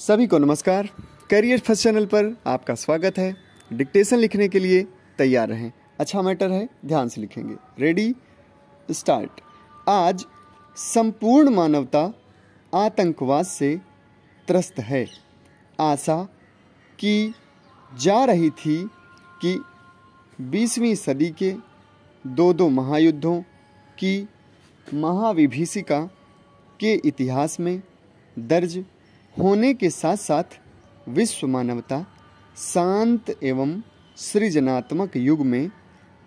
सभी को नमस्कार करियर फर्स्ट चैनल पर आपका स्वागत है डिक्टेशन लिखने के लिए तैयार रहें अच्छा मैटर है ध्यान से लिखेंगे रेडी स्टार्ट आज संपूर्ण मानवता आतंकवाद से त्रस्त है आशा की जा रही थी कि बीसवीं सदी के दो दो महायुद्धों की महाविभीषिका के इतिहास में दर्ज होने के साथ साथ विश्व मानवता शांत एवं सृजनात्मक युग में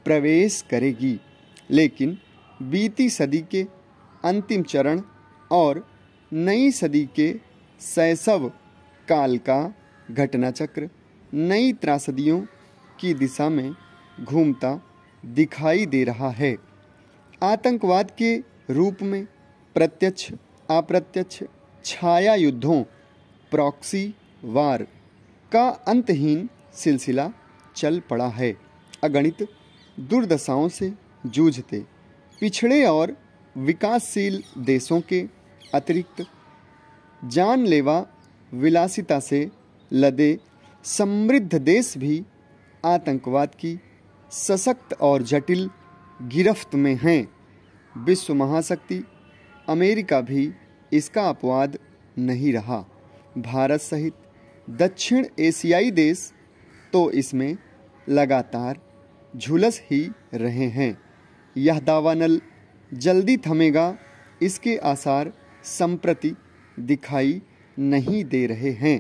प्रवेश करेगी लेकिन बीती सदी के अंतिम चरण और नई सदी के शैशव काल का घटनाचक्र नई त्रासदियों की दिशा में घूमता दिखाई दे रहा है आतंकवाद के रूप में प्रत्यक्ष अप्रत्यक्ष छाया युद्धों प्रॉक्सी वार का अंतहीन सिलसिला चल पड़ा है अगणित दुर्दशाओं से जूझते पिछड़े और विकासशील देशों के अतिरिक्त जानलेवा विलासिता से लदे समृद्ध देश भी आतंकवाद की सशक्त और जटिल गिरफ्त में हैं विश्व महाशक्ति अमेरिका भी इसका अपवाद नहीं रहा भारत सहित दक्षिण एशियाई देश तो इसमें लगातार झुलस ही रहे हैं यह दावानल जल्दी थमेगा इसके आसार संप्रति दिखाई नहीं दे रहे हैं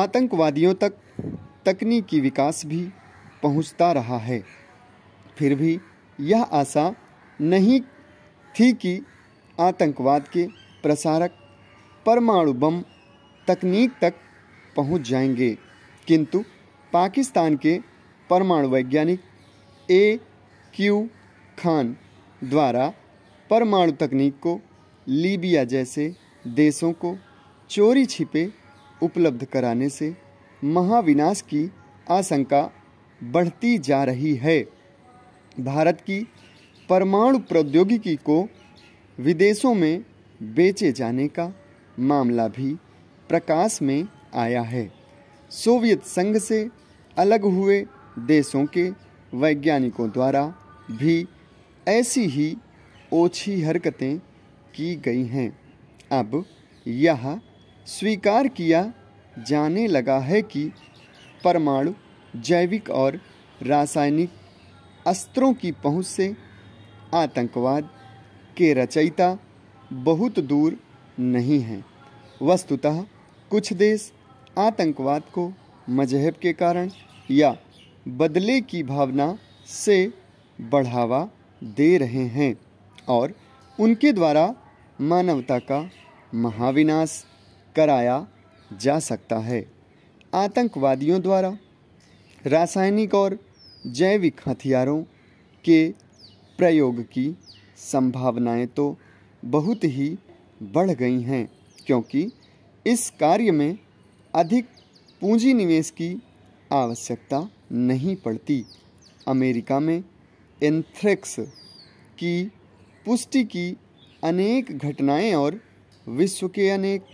आतंकवादियों तक तकनीकी विकास भी पहुंचता रहा है फिर भी यह आशा नहीं थी कि आतंकवाद के प्रसारक परमाणु बम तकनीक तक पहुंच जाएंगे किंतु पाकिस्तान के परमाणु वैज्ञानिक ए क्यू खान द्वारा परमाणु तकनीक को लीबिया जैसे देशों को चोरी छिपे उपलब्ध कराने से महाविनाश की आशंका बढ़ती जा रही है भारत की परमाणु प्रौद्योगिकी को विदेशों में बेचे जाने का मामला भी प्रकाश में आया है सोवियत संघ से अलग हुए देशों के वैज्ञानिकों द्वारा भी ऐसी ही ओछी हरकतें की गई हैं अब यह स्वीकार किया जाने लगा है कि परमाणु जैविक और रासायनिक अस्त्रों की पहुंच से आतंकवाद के रचयिता बहुत दूर नहीं है वस्तुतः कुछ देश आतंकवाद को मजहब के कारण या बदले की भावना से बढ़ावा दे रहे हैं और उनके द्वारा मानवता का महाविनाश कराया जा सकता है आतंकवादियों द्वारा रासायनिक और जैविक हथियारों के प्रयोग की संभावनाएं तो बहुत ही बढ़ गई हैं क्योंकि इस कार्य में अधिक पूंजी निवेश की आवश्यकता नहीं पड़ती अमेरिका में एंथ्रेक्स की पुष्टि की अनेक घटनाएं और विश्व के अनेक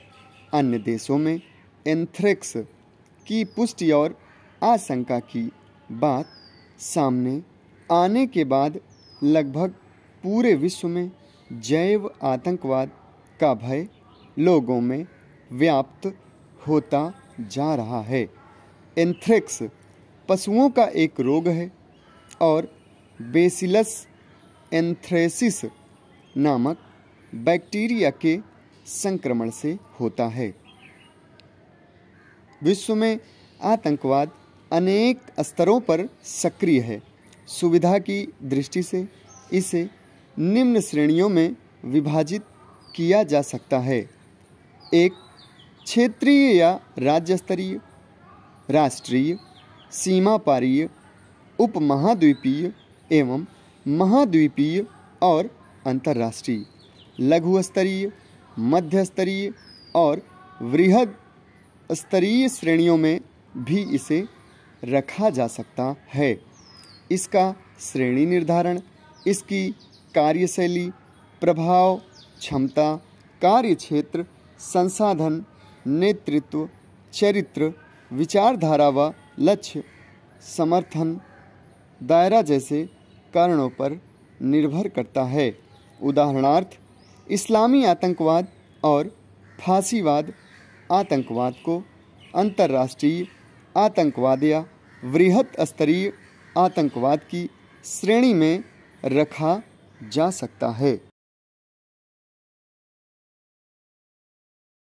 अन्य देशों में एंथ्रेक्स की पुष्टि और आशंका की बात सामने आने के बाद लगभग पूरे विश्व में जैव आतंकवाद का भय लोगों में व्याप्त होता जा रहा है एंथ्रेक्स पशुओं का एक रोग है और बेसिलस एंथ्रेसिस नामक बैक्टीरिया के संक्रमण से होता है विश्व में आतंकवाद अनेक स्तरों पर सक्रिय है सुविधा की दृष्टि से इसे निम्न श्रेणियों में विभाजित किया जा सकता है एक क्षेत्रीय या राज्य स्तरीय राष्ट्रीय सीमा पारीय उप महाद्वीपीय एवं महाद्वीपीय और अंतर्राष्ट्रीय लघु स्तरीय मध्य स्तरीय और वृहद स्तरीय श्रेणियों में भी इसे रखा जा सकता है इसका श्रेणी निर्धारण इसकी कार्यशैली प्रभाव क्षमता कार्य क्षेत्र संसाधन नेतृत्व चरित्र विचारधारा व लक्ष्य समर्थन दायरा जैसे कारणों पर निर्भर करता है उदाहरणार्थ इस्लामी आतंकवाद और फांसीवाद आतंकवाद को अंतर्राष्ट्रीय आतंकवाद या वृहत स्तरीय आतंकवाद की श्रेणी में रखा जा सकता है